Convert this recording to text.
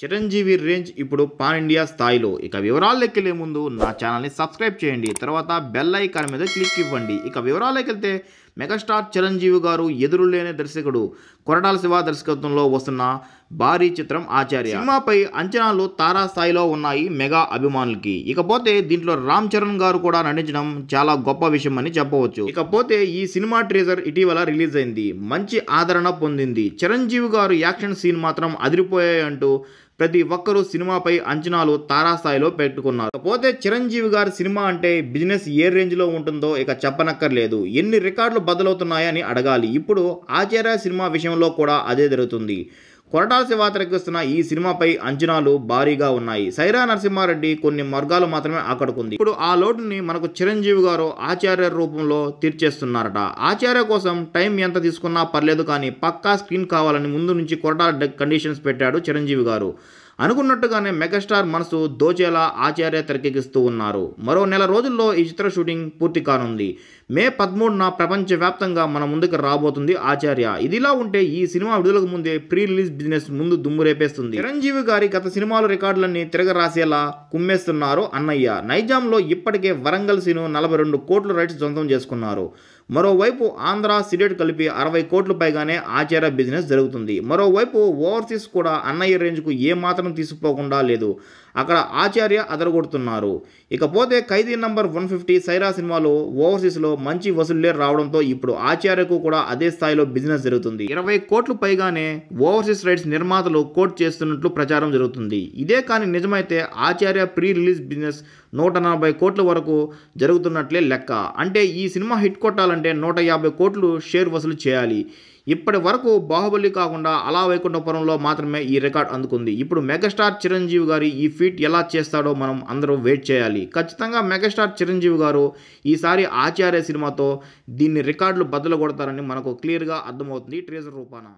Chiranjeevi range ఇప్పుడు pan India స్థాయిలో ఇక వివరాలు లెక్కలే ముందు నా ఛానల్ని సబ్స్క్రైబ్ చేయండి తర్వాత బెల్ ఐకాన్ మీద క్లిక్ ఇవ్వండి ఇక వివరాల్లోకెళ్తే మెగాస్టార్ చిరంజీవి గారు ఎదురులేని దర్శకుడు కొరటాల శివ దర్శకత్వంలో వస్తున్న భారీ చిత్రం ఆచార్య సినిమాపై అంచనాలు తారాస్థాయిలో ఉన్నాయి మెగా అభిమానులకి ఇకపోతే దీంట్లో రామ్ చరణ్ గారు కూడా నటించడం చాలా గొప్ప విషయం అని చెప్పవచ్చు ఇకపోతే ఈ సినిమా ట్రేజర్ ఇటీవల రిలీజ్ అయింది మంచి ఆదరణ పొందింది చిరంజీవి గారు యాక్షన్ సీన్ మాత్రం అదిరిపోయాయి అంటూ ప్రతి ఒక్కరూ సినిమాపై అంచనాలు తారాస్థాయిలో పెట్టుకున్నారు పోతే చిరంజీవి గారి సినిమా అంటే బిజినెస్ ఏ రేంజ్లో ఉంటుందో ఇక చెప్పనక్కర్లేదు ఎన్ని రికార్డులు బదులవుతున్నాయని అడగాలి ఇప్పుడు ఆచార్య సినిమా విషయంలో కూడా అదే జరుగుతుంది కొరటాల శివ తెరకిస్తున్న ఈ సినిమాపై అంచనాలు భారీగా ఉన్నాయి సైరా నరసింహారెడ్డి కొన్ని మార్గాలు మాత్రమే ఆకడుకుంది ఇప్పుడు ఆ లోటుని మనకు చిరంజీవి గారు ఆచార్య రూపంలో తీర్చేస్తున్నారట ఆచార్య కోసం టైం ఎంత తీసుకున్నా పర్లేదు కానీ పక్కా స్క్రీన్ కావాలని ముందు నుంచి కొరటాల కండిషన్స్ పెట్టాడు చిరంజీవి గారు అనుకున్నట్టుగానే మెగాస్టార్ మనసు దోచేలా ఆచార్య తెరకెక్కిస్తూ ఉన్నారు మరో నెల రోజుల్లో ఈ చిత్ర షూటింగ్ పూర్తి కానుంది మే పదమూడున ప్రపంచవ్యాప్తంగా మన ముందుకు రాబోతుంది ఆచార్య ఇదిలా ఉంటే ఈ సినిమా విడుదలకు ముందే ప్రీ రిలీజ్ బిజినెస్ ముందు దుమ్ము రేపేస్తుంది చిరంజీవి గారి గత సినిమాలు రికార్డులన్నీ తిరగరాసేలా కుమ్మేస్తున్నారు అన్నయ్య నైజాంలో ఇప్పటికే వరంగల్ సిను నలభై రెండు కోట్ల రైట్స్ సొంతం చేసుకున్నారు మరోవైపు ఆంధ్ర సిడెట్ కలిపి అరవై కోట్ల పైగానే ఆచార్య బిజినెస్ జరుగుతుంది మరోవైపు ఓవర్సీస్ కూడా అన్నయ్య రేంజ్కు ఏమాత్రం మాత్రం తీసుకుపోకుండా లేదు అక్కడ ఆచార్య అదరగొడుతున్నారు ఇకపోతే Khaidi number one fifty Sye Raa సినిమాలో ఓవర్సీస్లో మంచి వసూళ్లే రావడంతో ఇప్పుడు ఆచార్యకు కూడా అదే స్థాయిలో బిజినెస్ జరుగుతుంది ఇరవై కోట్లు పైగానే ఓవర్సీస్ రైట్స్ నిర్మాతలు కోట్ చేస్తున్నట్లు ప్రచారం జరుగుతుంది ఇదే కానీ నిజమైతే ఆచార్య ప్రీ రిలీజ్ బిజినెస్ నూట నలభై కోట్ల వరకు జరుగుతున్నట్లే లెక్క అంటే ఈ సినిమా హిట్ కొట్టాలంటే నూట యాభై కోట్లు షేర్ వసూలు చేయాలి ఇప్పటి వరకు బాహుబలి కాకుండా అలా వైకుంఠపురంలో మాత్రమే ఈ రికార్డ్ అందుకుంది ఇప్పుడు మెగాస్టార్ చిరంజీవి గారి ఈ ఫీట్ ఎలా చేస్తాడో మనం అందరూ వెయిట్ చేయాలి ఖచ్చితంగా మెగాస్టార్ చిరంజీవి గారు ఈసారి ఆచార్య సినిమాతో దీన్ని రికార్డులు బద్దలు కొడతారని మనకు క్లియర్గా అర్థమవుతుంది ట్రేజర్ రూపాన